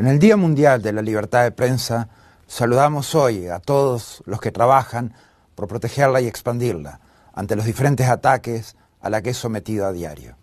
En el Día Mundial de la Libertad de Prensa, saludamos hoy a todos los que trabajan por protegerla y expandirla ante los diferentes ataques a la que es sometida a diario.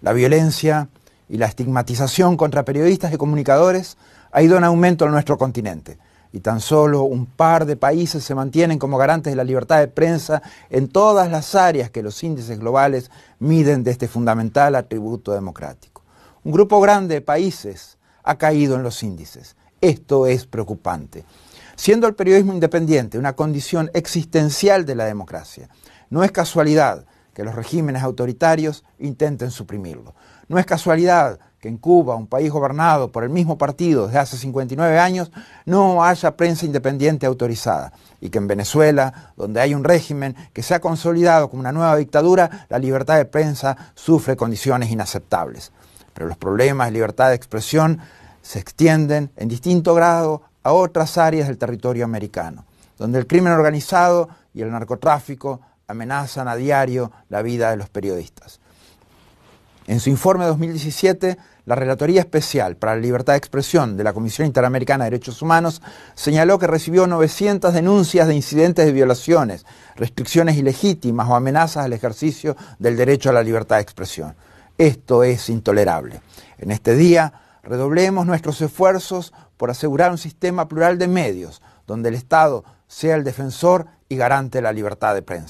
La violencia y la estigmatización contra periodistas y comunicadores ha ido en aumento en nuestro continente y tan solo un par de países se mantienen como garantes de la libertad de prensa en todas las áreas que los índices globales miden de este fundamental atributo democrático. Un grupo grande de países ha caído en los índices. Esto es preocupante. Siendo el periodismo independiente una condición existencial de la democracia, no es casualidad que los regímenes autoritarios intenten suprimirlo. No es casualidad que en Cuba, un país gobernado por el mismo partido desde hace 59 años, no haya prensa independiente autorizada. Y que en Venezuela, donde hay un régimen que se ha consolidado como una nueva dictadura, la libertad de prensa sufre condiciones inaceptables pero los problemas de libertad de expresión se extienden en distinto grado a otras áreas del territorio americano, donde el crimen organizado y el narcotráfico amenazan a diario la vida de los periodistas. En su informe de 2017, la Relatoría Especial para la Libertad de Expresión de la Comisión Interamericana de Derechos Humanos señaló que recibió 900 denuncias de incidentes de violaciones, restricciones ilegítimas o amenazas al ejercicio del derecho a la libertad de expresión. Esto es intolerable. En este día, redoblemos nuestros esfuerzos por asegurar un sistema plural de medios, donde el Estado sea el defensor y garante la libertad de prensa.